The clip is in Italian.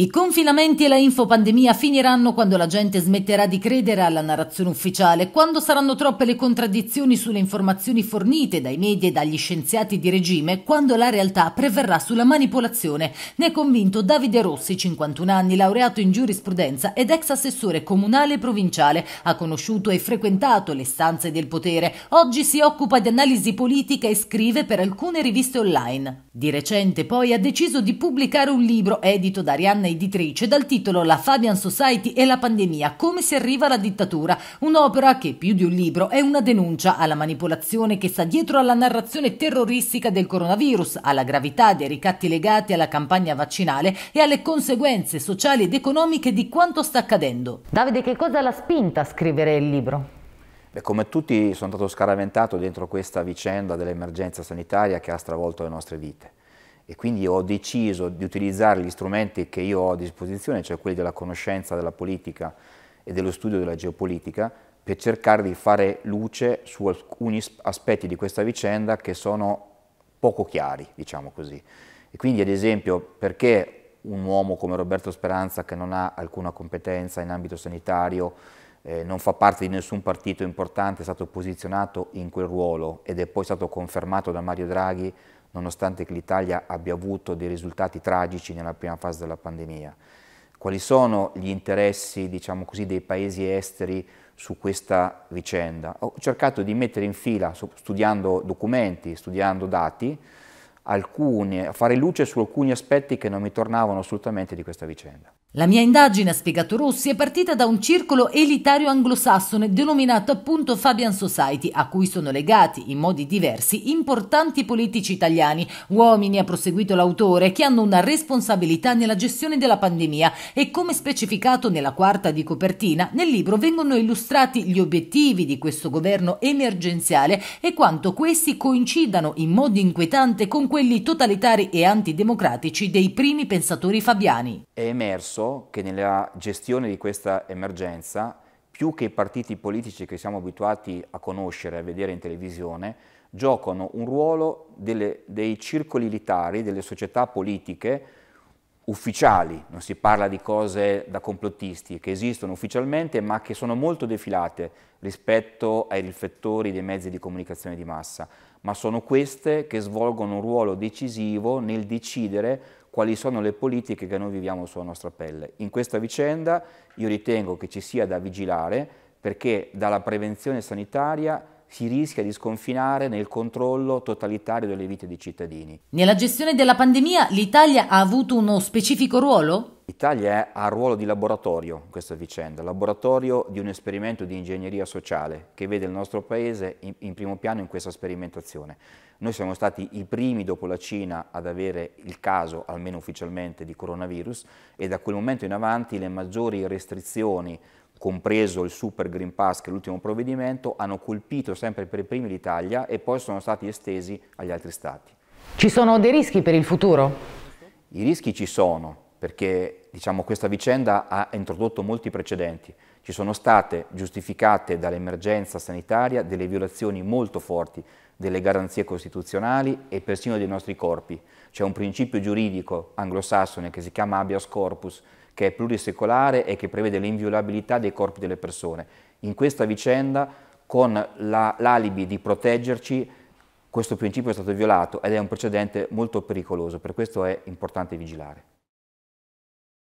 I confinamenti e la infopandemia finiranno quando la gente smetterà di credere alla narrazione ufficiale, quando saranno troppe le contraddizioni sulle informazioni fornite dai media e dagli scienziati di regime, quando la realtà preverrà sulla manipolazione. Ne è convinto Davide Rossi, 51 anni, laureato in giurisprudenza ed ex assessore comunale e provinciale. Ha conosciuto e frequentato le stanze del potere. Oggi si occupa di analisi politica e scrive per alcune riviste online. Di recente poi ha deciso di pubblicare un libro edito da Arianna editrice dal titolo La Fabian Society e la pandemia, come si arriva alla dittatura, un'opera che più di un libro è una denuncia alla manipolazione che sta dietro alla narrazione terroristica del coronavirus, alla gravità dei ricatti legati alla campagna vaccinale e alle conseguenze sociali ed economiche di quanto sta accadendo. Davide, che cosa l'ha spinta a scrivere il libro? Beh, come tutti sono stato scaraventato dentro questa vicenda dell'emergenza sanitaria che ha stravolto le nostre vite e quindi ho deciso di utilizzare gli strumenti che io ho a disposizione, cioè quelli della conoscenza della politica e dello studio della geopolitica, per cercare di fare luce su alcuni aspetti di questa vicenda che sono poco chiari, diciamo così. E quindi ad esempio perché un uomo come Roberto Speranza che non ha alcuna competenza in ambito sanitario, eh, non fa parte di nessun partito importante, è stato posizionato in quel ruolo ed è poi stato confermato da Mario Draghi nonostante che l'Italia abbia avuto dei risultati tragici nella prima fase della pandemia. Quali sono gli interessi diciamo così, dei paesi esteri su questa vicenda? Ho cercato di mettere in fila, studiando documenti, studiando dati, alcuni, a fare luce su alcuni aspetti che non mi tornavano assolutamente di questa vicenda. La mia indagine, ha spiegato Rossi, è partita da un circolo elitario anglosassone denominato appunto Fabian Society, a cui sono legati in modi diversi importanti politici italiani, uomini, ha proseguito l'autore, che hanno una responsabilità nella gestione della pandemia e come specificato nella quarta di copertina, nel libro vengono illustrati gli obiettivi di questo governo emergenziale e quanto questi coincidano in modo inquietante con quelli quelli totalitari e antidemocratici dei primi pensatori fabiani. È emerso che nella gestione di questa emergenza, più che i partiti politici che siamo abituati a conoscere, a vedere in televisione, giocano un ruolo delle, dei circoli elitari, delle società politiche, ufficiali, non si parla di cose da complottisti, che esistono ufficialmente ma che sono molto defilate rispetto ai riflettori dei mezzi di comunicazione di massa, ma sono queste che svolgono un ruolo decisivo nel decidere quali sono le politiche che noi viviamo sulla nostra pelle. In questa vicenda io ritengo che ci sia da vigilare perché dalla prevenzione sanitaria si rischia di sconfinare nel controllo totalitario delle vite dei cittadini. Nella gestione della pandemia l'Italia ha avuto uno specifico ruolo? L'Italia ha un ruolo di laboratorio in questa vicenda, laboratorio di un esperimento di ingegneria sociale che vede il nostro Paese in, in, primo piano in questa sperimentazione. Noi siamo stati i primi dopo la Cina ad avere il caso, almeno ufficialmente, di coronavirus e da quel momento in avanti le maggiori restrizioni compreso il Super Green Pass, che è l'ultimo provvedimento, hanno colpito sempre per i primi l'Italia e poi sono stati estesi agli altri stati. Ci sono dei rischi per il futuro? I rischi ci sono, perché diciamo, questa vicenda ha introdotto molti precedenti. Ci sono state giustificate dall'emergenza sanitaria delle violazioni molto forti delle garanzie costituzionali e persino dei nostri corpi. C'è un principio giuridico anglosassone che si chiama habeas corpus, che è plurisecolare e che prevede l'inviolabilità dei corpi delle persone. In questa vicenda, con l'alibi la, di proteggerci, questo principio è stato violato ed è un precedente molto pericoloso, per questo è importante vigilare.